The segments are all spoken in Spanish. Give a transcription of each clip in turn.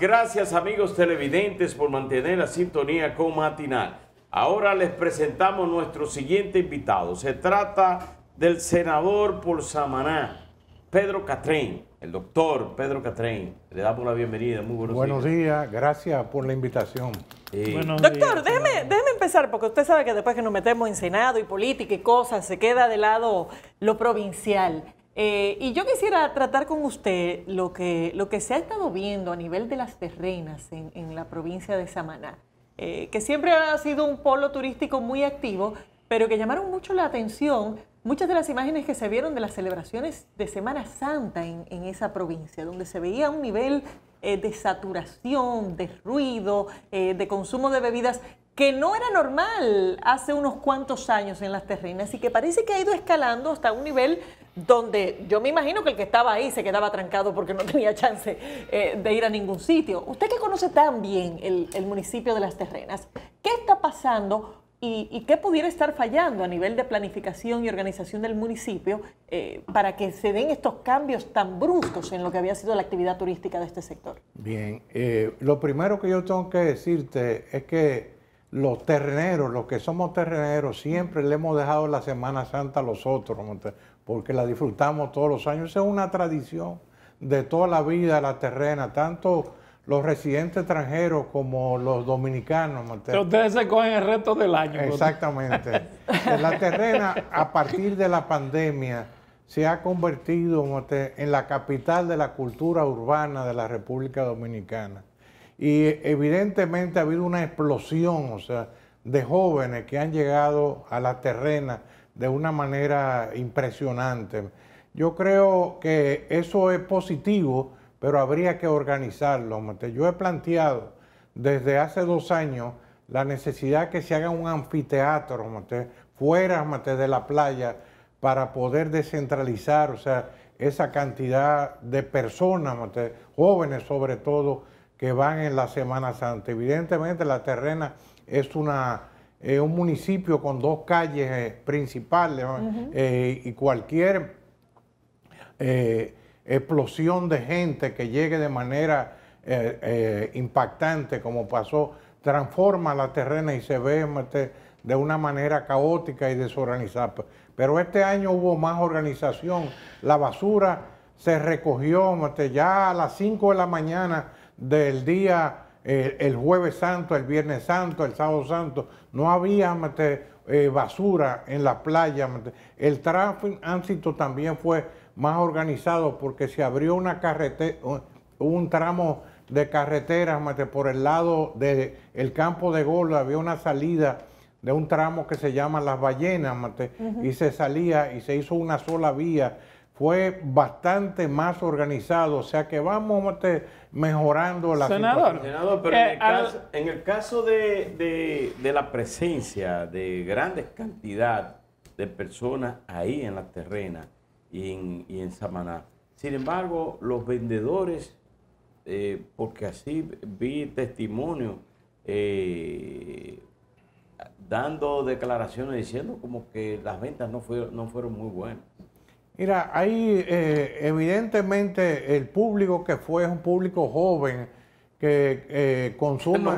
gracias amigos televidentes por mantener la sintonía con Matinal. Ahora les presentamos nuestro siguiente invitado. Se trata del senador por Samaná, Pedro Catrén, el doctor Pedro Catrén. Le damos la bienvenida, muy buenos, días. buenos días. gracias por la invitación. Doctor, déjeme, déjeme, empezar, porque usted sabe que después que nos metemos en Senado y política y cosas, se queda de lado lo provincial. Eh, y yo quisiera tratar con usted lo que, lo que se ha estado viendo a nivel de las terrenas en, la provincia de Samaná, eh, que siempre ha sido un polo turístico muy activo, pero que llamaron mucho la atención muchas de las imágenes que se vieron de las celebraciones de Semana Santa en, esa provincia, donde se veía un nivel eh, de saturación, de ruido, de consumo de bebidas que no era normal hace unos cuantos años en las terrenas y que parece que ha ido escalando hasta un nivel donde yo me imagino que el que estaba ahí se quedaba trancado porque no tenía chance eh, de ir a ningún sitio. Usted que conoce tan bien el, municipio de Las Terrenas, ¿qué está pasando y, qué pudiera estar fallando a nivel de planificación y organización del municipio eh, para que se den estos cambios tan bruscos en lo que había sido la actividad turística de este sector? Bien, eh, lo primero que yo tengo que decirte es que los terreneros, los que somos terreneros, siempre le hemos dejado la Semana Santa a los otros porque la disfrutamos todos los años. Esa es una tradición de toda la vida, la terrena, tanto los residentes extranjeros como los dominicanos. ustedes se cogen el resto del año. Exactamente. la terrena, a partir de la pandemia, se ha convertido en la capital de la cultura urbana de la República Dominicana. Y evidentemente ha habido una explosión, o sea, de jóvenes que han llegado a la terrena de una manera impresionante. Yo creo que eso es positivo, pero habría que organizarlo. Yo he planteado desde hace dos años la necesidad que se haga un anfiteatro fuera de la playa para poder descentralizar o sea, esa cantidad de personas, jóvenes sobre todo, que van en la Semana Santa. Evidentemente la terrena es una eh, un municipio con dos calles eh, principales eh, y cualquier explosión de gente que llegue de manera impactante, como pasó, transforma la terrena y se ve este, de una manera caótica y desorganizada. Pero este año hubo más organización. La basura se recogió este, ya a las 5 de la mañana del día el jueves santo, el viernes santo, el sábado santo, no había eh, basura en la playa. El tránsito también fue más organizado porque se abrió una carretera, un tramo de carreteras por el lado del campo de gol, había una salida de un tramo que se llama Las Ballenas, y se salía y se hizo una sola vía fue bastante más organizado, o sea que vamos mejorando la situación. Senador, eh, en, el caso, de, la presencia de grandes cantidad de personas ahí en la terrena y en, Samaná, sin embargo, los vendedores, eh, porque así vi testimonio, eh, dando declaraciones diciendo como que las ventas no, no fueron muy buenas. Mira, ahí eh, evidentemente el público que fue es un público joven que eh, consume,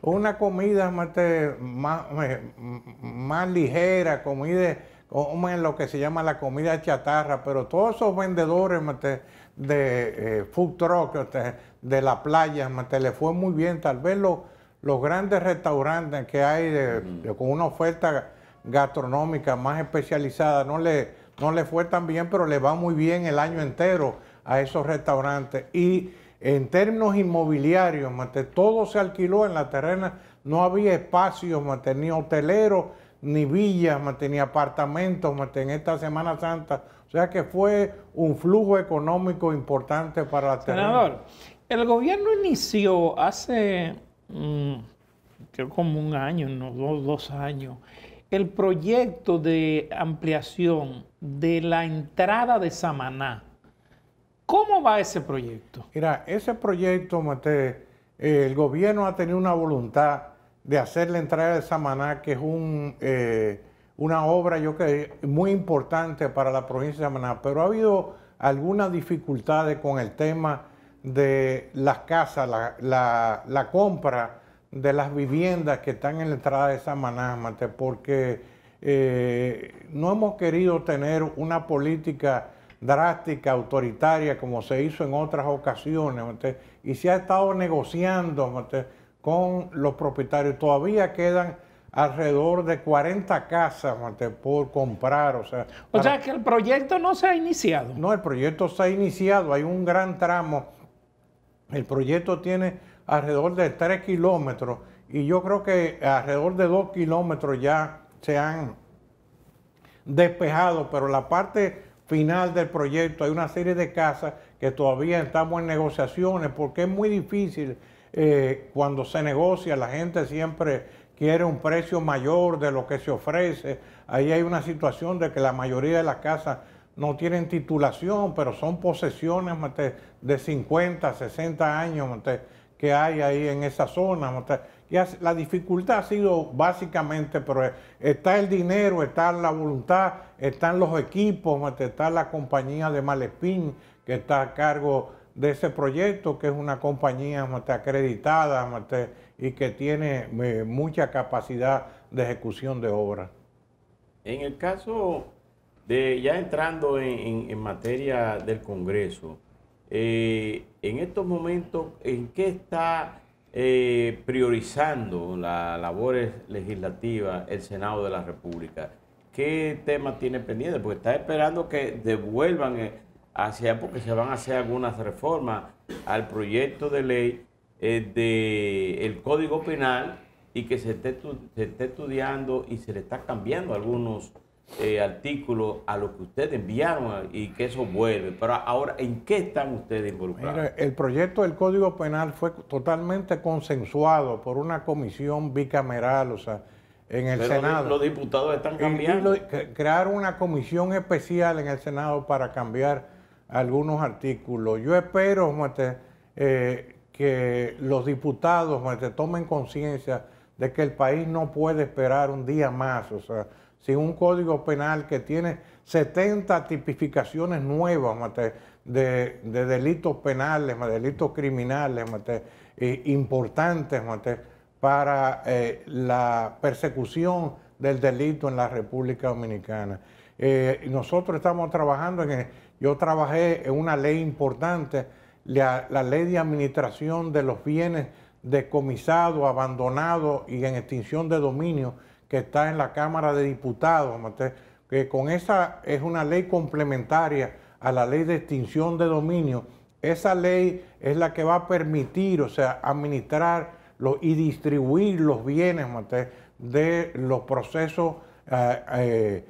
una comida más, eh, más, ligera, comida en lo que se llama la comida chatarra, pero todos esos vendedores de eh, food truck de la playa le fue muy bien. Tal vez los, los grandes restaurantes que hay con una oferta gastronómica más especializada no le, no le fue tan bien, pero le va muy bien el año entero a esos restaurantes. Y en términos inmobiliarios, todo se alquiló en la terrena, no había espacios, ni hoteleros, ni villas, ni apartamentos en esta Semana Santa. O sea que fue un flujo económico importante para la terrena. Senador, el gobierno inició hace, mm, creo como un año, no, dos años, el proyecto de ampliación de la entrada de Samaná. ¿Cómo va ese proyecto? Mira, ese proyecto, eh, el gobierno ha tenido una voluntad de hacer la entrada de Samaná, que es eh, una obra, yo creo, muy importante para la provincia de Samaná, pero ha habido algunas dificultades con el tema de las casas, la, la compra de las viviendas que están en la entrada de Samaná, porque eh, no hemos querido tener una política drástica, autoritaria, como se hizo en otras ocasiones, y se ha estado negociando con los propietarios. Todavía quedan alrededor de 40 casas por comprar. O, sea, o sea, que el proyecto no se ha iniciado. No, el proyecto se ha iniciado, hay un gran tramo. El proyecto tiene alrededor de 3 kilómetros y yo creo que alrededor de 2 kilómetros ya se han despejado, pero la parte final del proyecto hay una serie de casas que todavía estamos en negociaciones porque es muy difícil eh, cuando se negocia, la gente siempre quiere un precio mayor de lo que se ofrece. Ahí hay una situación de que la mayoría de las casas no tienen titulación, pero son posesiones de 50, 60 años que hay ahí en esa zona. La dificultad ha sido básicamente, pero eh, está el dinero, está la voluntad, están los equipos, está la compañía de Malespín que está a cargo de ese proyecto, que es una compañía acreditada y que tiene eh, mucha capacidad de ejecución de obras. En el caso de, ya entrando en materia del Congreso, eh, en estos momentos, ¿en qué está eh, priorizando las labores legislativas el Senado de la República? ¿Qué tema tiene pendiente? Porque está esperando que devuelvan eh, hacia, porque se van a hacer algunas reformas al proyecto de ley eh, del Código Penal y que se esté, se esté estudiando y se le está cambiando algunos eh, artículos a lo que ustedes enviaron y que eso vuelve. Pero ahora, ¿en qué están ustedes involucrados? el proyecto del Código Penal fue totalmente consensuado por una comisión bicameral, o sea, en el Senado. Los diputados están cambiando. crearon una comisión especial en el Senado para cambiar algunos artículos. Yo espero, muerte eh, que los diputados tomen conciencia de que el país no puede esperar un día más, o sea si un código penal que tiene 70 tipificaciones nuevas de, delitos penales, delitos criminales eh, importantes para eh, la persecución del delito en la República Dominicana. Eh, nosotros estamos trabajando en, yo trabajé en una ley importante, la, la ley de administración de los bienes decomisados, abandonados y en extinción de dominio, que está en la Cámara de Diputados, que con esa es una ley complementaria a la ley de extinción de dominio. Esa ley es la que va a permitir, o sea, administrar y distribuir los bienes de los procesos eh, eh,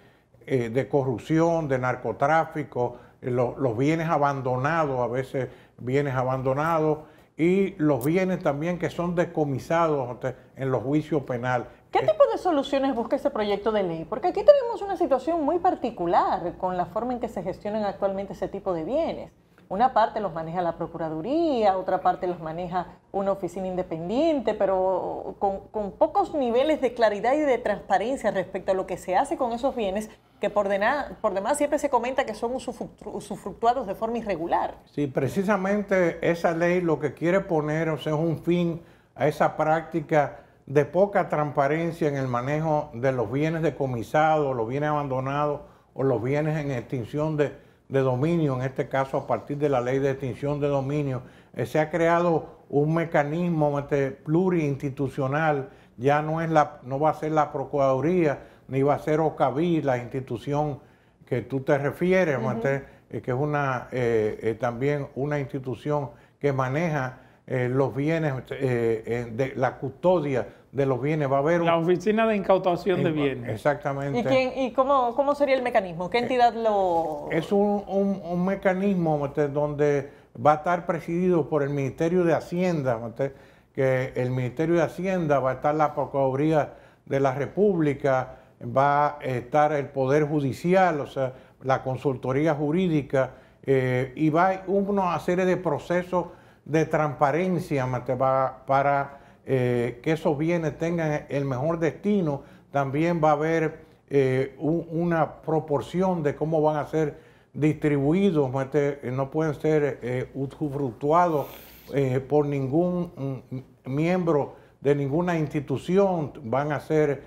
eh, de corrupción, de narcotráfico, los, bienes abandonados, a veces bienes abandonados, y los bienes también que son decomisados en los juicios penales. ¿Qué tipo de soluciones busca ese proyecto de ley? Porque aquí tenemos una situación muy particular con la forma en que se gestionan actualmente ese tipo de bienes. Una parte los maneja la Procuraduría, otra parte los maneja una oficina independiente, pero con, pocos niveles de claridad y de transparencia respecto a lo que se hace con esos bienes, que por, demás siempre se comenta que son usufructuados de forma irregular. Sí, precisamente esa ley lo que quiere poner, es un fin a esa práctica de poca transparencia en el manejo de los bienes decomisados, los bienes abandonados o los bienes en extinción de, dominio, en este caso a partir de la ley de extinción de dominio, eh, se ha creado un mecanismo este, ya no, es la, no va a ser la Procuraduría, ni va a ser OCAVI, la institución que tú te refieres, este, eh, que es una, eh, también una institución que maneja los bienes de la custodia de los bienes. Va a haber una La oficina de incautación de bienes. Exactamente. ¿Y, cómo, cómo, sería el mecanismo? ¿Qué eh, entidad lo...? Es un, mecanismo donde va a estar presidido por el Ministerio de Hacienda, que el Ministerio de Hacienda va a estar la Procuraduría de la República, va a estar el Poder Judicial, o sea, la Consultoría Jurídica, eh, y va una serie de procesos de transparencia para eh, que esos bienes tengan el mejor destino, también va a haber eh, una proporción de cómo van a ser distribuidos, no pueden ser eh, usufructuados por ningún mm, miembro de ninguna institución, van a ser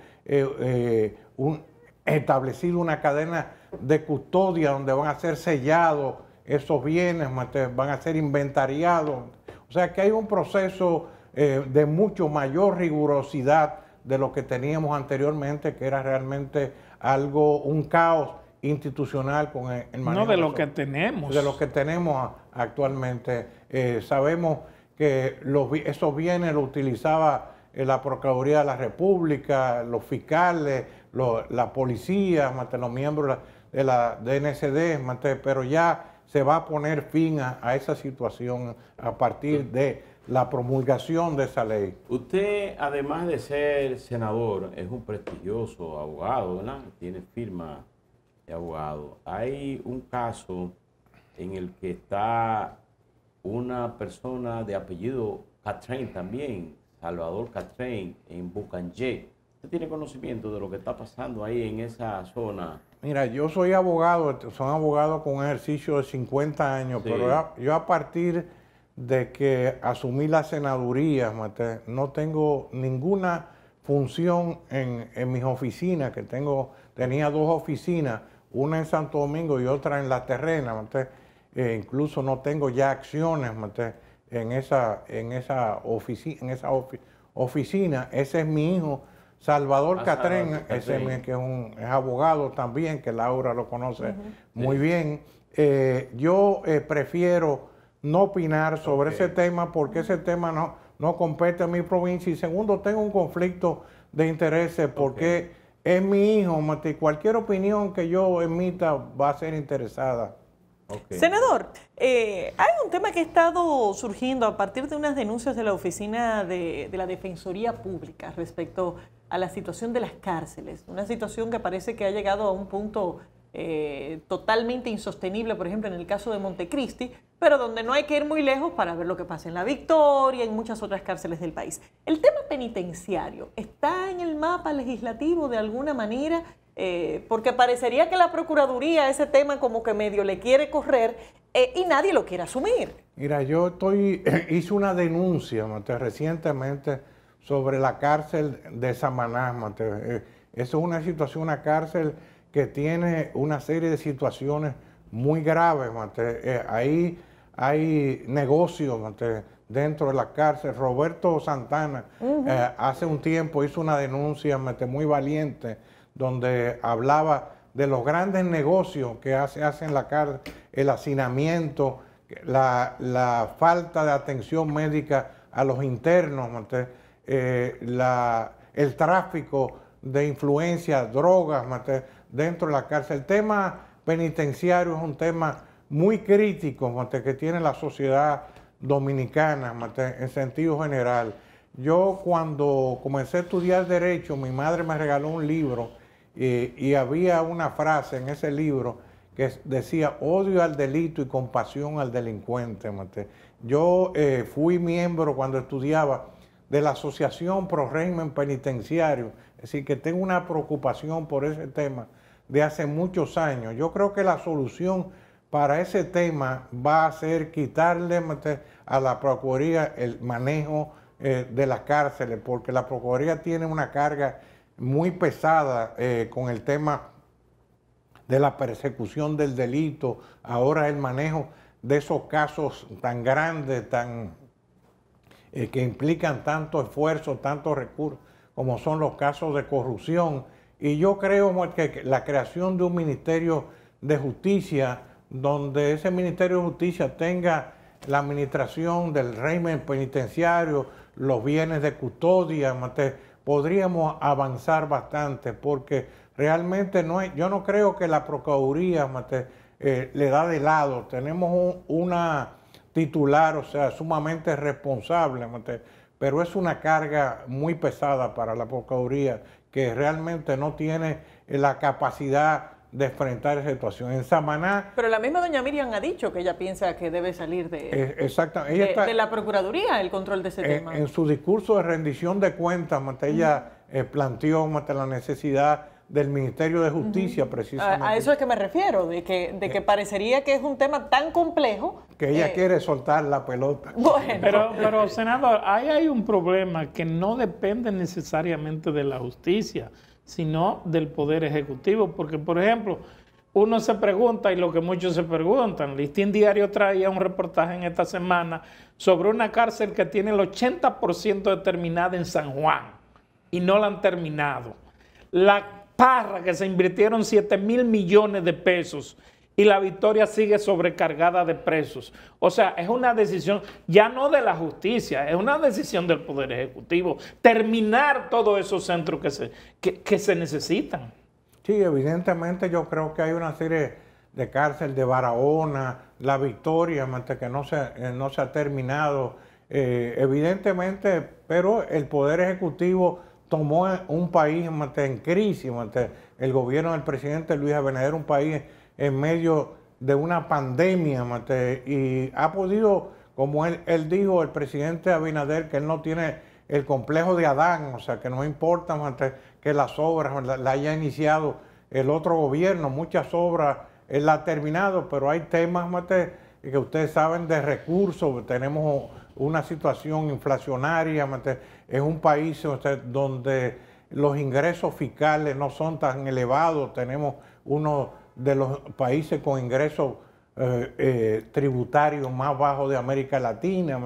un, establecido una cadena de custodia donde van a ser sellados esos bienes, van a ser inventariados. O sea que hay un proceso eh, de mucho mayor rigurosidad de lo que teníamos anteriormente, que era realmente algo, un caos institucional con el, manejo. No, de lo que tenemos. De lo que tenemos actualmente. Eh, sabemos que los, esos bienes los utilizaba eh, la Procuraduría de la República, los fiscales, la policía, los miembros de la DNCD, pero ya se va a poner fin a esa situación a partir de la promulgación de esa ley. Usted, además de ser senador, es un prestigioso abogado, ¿verdad? Tiene firma de abogado. Hay un caso en el que está una persona de apellido Catrain también, Salvador Catrain, en Bucanje. ¿Usted tiene conocimiento de lo que está pasando ahí en esa zona? Mira, yo soy abogado, son abogados con ejercicio de 50 años, pero yo a partir de que asumí la senaduría, no tengo ninguna función en, mis oficinas, que tengo, tenía dos oficinas, una en Santo Domingo y otra en La Terrena, e incluso no tengo ya acciones en esa, en esa, esa oficina. Ese es mi hijo, Salvador ah, Catrén, ese que es, un, abogado también, que Laura lo conoce muy bien. Eh, yo eh, prefiero no opinar sobre ese tema porque ese tema no, no compete a mi provincia. Y segundo, tengo un conflicto de intereses porque es mi hijo, Mati. Cualquier opinión que yo emita va a ser interesada. Senador, eh, hay un tema que ha estado surgiendo a partir de unas denuncias de la Oficina de, de, la Defensoría Pública respecto a la situación de las cárceles, una situación que parece que ha llegado a un punto eh, totalmente insostenible, por ejemplo, en el caso de Montecristi, pero donde no hay que ir muy lejos para ver lo que pasa en La Victoria y en muchas otras cárceles del país. El tema penitenciario está en el mapa legislativo de alguna manera. Eh, porque parecería que la Procuraduría ese tema como que medio le quiere correr eh, y nadie lo quiere asumir. Mira, yo estoy, hice una denuncia recientemente sobre la cárcel de Samaná. Eso es una situación, una cárcel que tiene una serie de situaciones muy graves. Eh, ahí hay negocios dentro de la cárcel. Roberto Santana eh, hace un tiempo hizo una denuncia muy valiente donde hablaba de los grandes negocios que hace, la cárcel, el hacinamiento, la, falta de atención médica a los internos, eh, el tráfico de influencias, drogas, dentro de la cárcel. El tema penitenciario es un tema muy crítico que tiene la sociedad dominicana en sentido general. Yo cuando comencé a estudiar derecho, mi madre me regaló un libro y, había una frase en ese libro que decía odio al delito y compasión al delincuente. Yo eh, fui miembro cuando estudiaba de la Asociación Pro Régimen Penitenciario, es decir, que tengo una preocupación por ese tema de hace muchos años. Yo creo que la solución para ese tema va a ser quitarle a la Procuraduría el manejo eh, de las cárceles, porque la Procuraduría tiene una carga muy pesada eh, con el tema de la persecución del delito, ahora el manejo de esos casos tan grandes, tan, eh, que implican tanto esfuerzo, tanto recurso, como son los casos de corrupción y yo creo que la creación de un Ministerio de Justicia, donde ese Ministerio de Justicia tenga la administración del régimen penitenciario, los bienes de custodia, podríamos avanzar bastante, porque realmente no es, yo no creo que la Procuraduría eh, le da de lado. Tenemos una titular, o sea, sumamente responsable pero es una carga muy pesada para la Procuraduría que realmente no tiene la capacidad de enfrentar esa situación. En Samaná... Pero la misma doña Miriam ha dicho que ella piensa que debe salir de, eh, la Procuraduría el control de ese tema. En su discurso de rendición de cuentas, ella eh, planteó la necesidad del Ministerio de Justicia, precisamente. A, eso es que me refiero, de que, de que eh. parecería que es un tema tan complejo. Que ella quiere soltar la pelota. Pero, pero, senador, ahí hay un problema que no depende necesariamente de la justicia, sino del Poder Ejecutivo. Porque, por ejemplo, uno se pregunta, y lo que muchos se preguntan, Listín Diario traía un reportaje en esta semana sobre una cárcel que tiene el 80% determinada en San Juan y no la han terminado. La que se invirtieron 7 mil millones de pesos y la victoria sigue sobrecargada de presos. O sea, es una decisión ya no de la justicia, es una decisión del Poder Ejecutivo, terminar todos esos centros que se, se necesitan. Sí, evidentemente yo creo que hay una serie de cárcel de Barahona, La Victoria, que no se, eh, no se ha terminado, eh, evidentemente, pero el Poder Ejecutivo tomó un país en crisis, el gobierno del presidente Luis Abinader, un país en medio de una pandemia, y ha podido, como él, él dijo, el presidente Abinader, que él no tiene el complejo de Adán, o sea, que no importa que las obras la, haya iniciado el otro gobierno, muchas obras él ha terminado, pero hay temas que ustedes saben de recursos, tenemos una situación inflacionaria, es un país donde los ingresos fiscales no son tan elevados, tenemos uno de los países con ingresos eh, eh, tributarios más bajos de América Latina,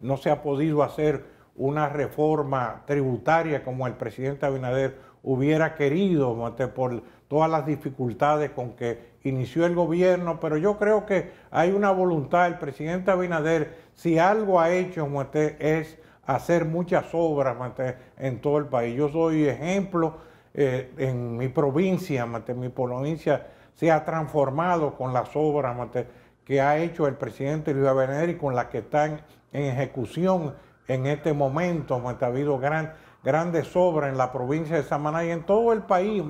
no se ha podido hacer una reforma tributaria como el presidente Abinader hubiera querido por todas las dificultades con que inició el gobierno, pero yo creo que hay una voluntad, el presidente Abinader, si algo ha hecho es hacer muchas obras en todo el país. Yo soy ejemplo eh, en mi provincia, mi provincia se ha transformado con las obras que ha hecho el presidente Luis Abinader y con las que están en ejecución en este momento. Ha habido gran, grandes obras en la provincia de Samaná y en todo el país.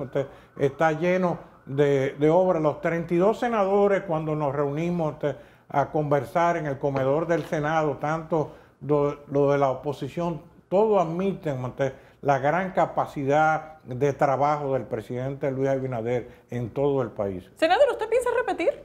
Está lleno de, obra. Los 32 senadores, cuando nos reunimos este, a conversar en el comedor del Senado, tanto lo, de la oposición, todos admiten este, la gran capacidad de trabajo del presidente Luis Abinader en todo el país. Senador, ¿usted piensa repetir?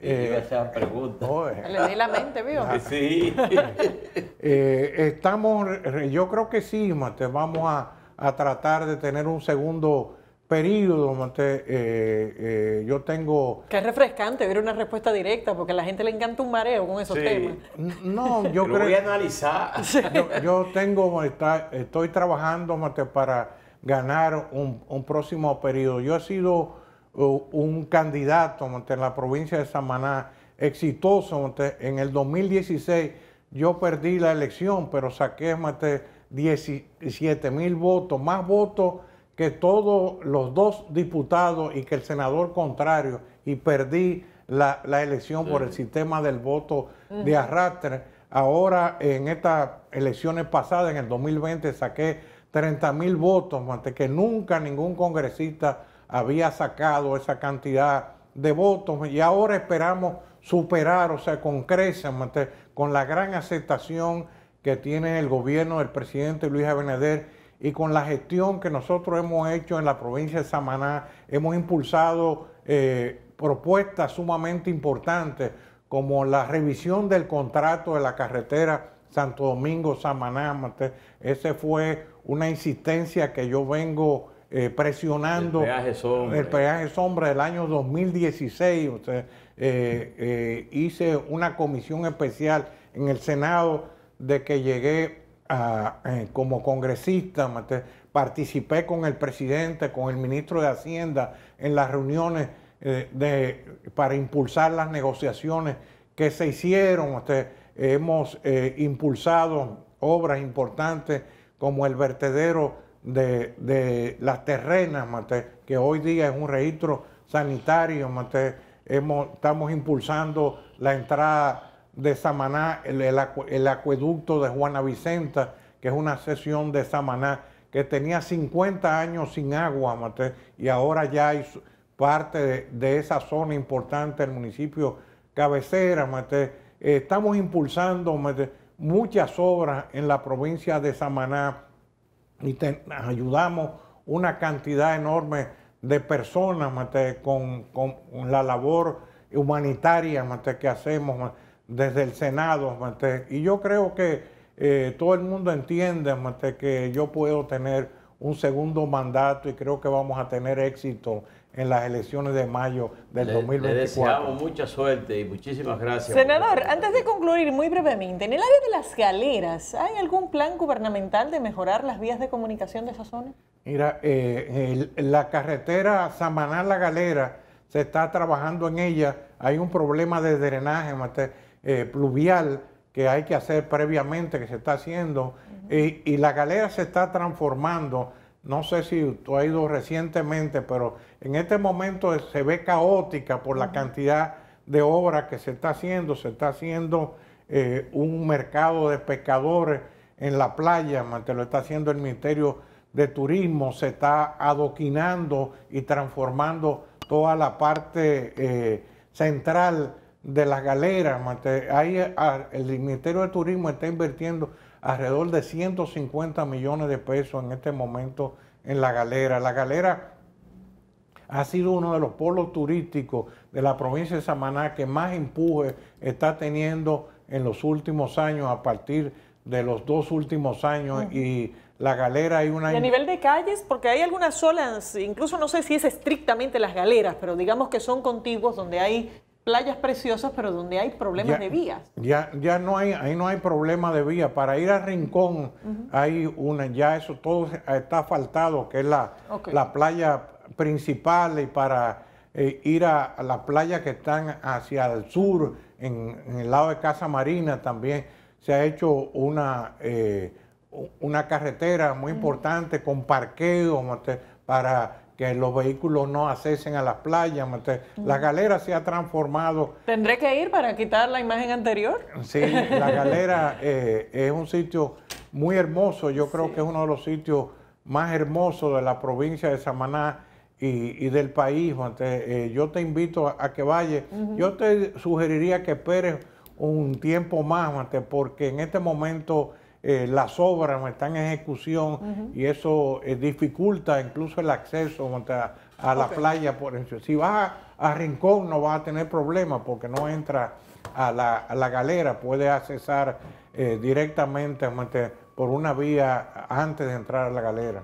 esa eh, pregunta. Oh, Le di la mente, ¿vio? Eh, sí. Eh, estamos, yo creo que sí, Mate, vamos a, tratar de tener un segundo periodo, eh, eh, yo tengo... Que es refrescante ver una respuesta directa, porque a la gente le encanta un mareo con esos temas. No, yo creo... voy a analizar. Yo, tengo, estoy trabajando, Mate, para ganar un, próximo periodo. Yo he sido uh, un candidato, en la provincia de Samaná, exitoso, En el 2016 yo perdí la elección, pero saqué, Mate, 17 mil votos, más votos que todos los dos diputados y que el senador contrario y perdí la, elección por el sistema del voto de arrastre. Ahora, en estas elecciones pasadas, en el 2020, saqué 30 mil votos, que nunca ningún congresista había sacado esa cantidad de votos. Y ahora esperamos superar, o sea, con creces, con la gran aceptación que tiene el gobierno del presidente Luis Abinader y con la gestión que nosotros hemos hecho en la provincia de Samaná, hemos impulsado eh, propuestas sumamente importantes como la revisión del contrato de la carretera Santo Domingo-Samaná. Ese fue una insistencia que yo vengo eh, presionando. El peaje sombra. El peaje sombra del año 2016. Eh, hice una comisión especial en el Senado de que llegué eh, como congresista, participé con el presidente, con el ministro de Hacienda en las reuniones eh, para impulsar las negociaciones que se hicieron. hemos eh, impulsado obras importantes como el vertedero de, las terrenas, que hoy día es un registro sanitario. hemos, estamos impulsando la entrada de Samaná, el, acueducto de Juana Vicenta, que es una sesión de Samaná que tenía 50 años sin agua, y ahora ya es parte de, esa zona importante del municipio cabecera. Mate. Eh, estamos impulsando muchas obras en la provincia de Samaná y ayudamos una cantidad enorme de personas con, con, la labor humanitaria que hacemos desde el Senado, y yo creo que eh, todo el mundo entiende que yo puedo tener un segundo mandato y creo que vamos a tener éxito en las elecciones de mayo del le, 2024. Le deseamos mucha suerte y muchísimas gracias. Senador, antes de concluir, muy brevemente, en el área de las galeras, ¿hay algún plan gubernamental de mejorar las vías de comunicación de esa zona? Mira, eh, la carretera Samaná-La Galera, se está trabajando en ella, hay un problema de drenaje, mate. Eh, pluvial que hay que hacer previamente, que se está haciendo, y, la galera se está transformando. No sé si tú ha ido recientemente, pero en este momento se ve caótica por la cantidad de obra que se está haciendo. Se está haciendo eh, un mercado de pescadores en la playa, te lo está haciendo el Ministerio de Turismo, se está adoquinando y transformando toda la parte eh, central de las galeras, ah, el Ministerio de Turismo está invirtiendo alrededor de 150 millones de pesos en este momento en la galera. La galera ha sido uno de los polos turísticos de la provincia de Samaná que más empuje está teniendo en los últimos años, a partir de los dos últimos años y la galera hay una... Y a nivel de calles, porque hay algunas solas, incluso no sé si es estrictamente las galeras, pero digamos que son contiguos donde hay playas preciosas, pero donde hay problemas de vías. Ya, ya no hay, ahí no hay problema de vía. Para ir a Rincón hay una, ya eso todo está faltado, que es la, la playa principal y para eh, ir a, la playa que están hacia el sur, en, el lado de Casa Marina también se ha hecho una, eh, una carretera muy importante con parqueo para que los vehículos no accesen a las playas. La galera se ha transformado. ¿Tendré que ir para quitar la imagen anterior? Sí, la galera eh, es un sitio muy hermoso. Yo creo que es uno de los sitios más hermosos de la provincia de Samaná y, del país. Eh, yo te invito a, que vayas. Yo te sugeriría que esperes un tiempo más, porque en este momento eh, las obras están en ejecución y eso eh, dificulta incluso el acceso a, la playa. Por eso, Si vas a, Rincón no vas a tener problemas porque no entra a la, la galera, puede accesar eh, directamente por una vía antes de entrar a la galera.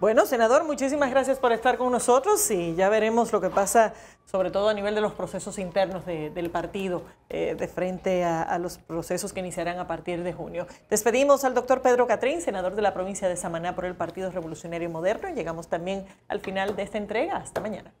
Bueno, senador, muchísimas gracias por estar con nosotros y ya veremos lo que pasa, sobre todo a nivel de los procesos internos del partido, eh, de frente a, a, los procesos que iniciarán a partir de junio. Despedimos al doctor Pedro Catrín, senador de la provincia de Samaná por el Partido Revolucionario Moderno. Llegamos también al final de esta entrega. Hasta mañana.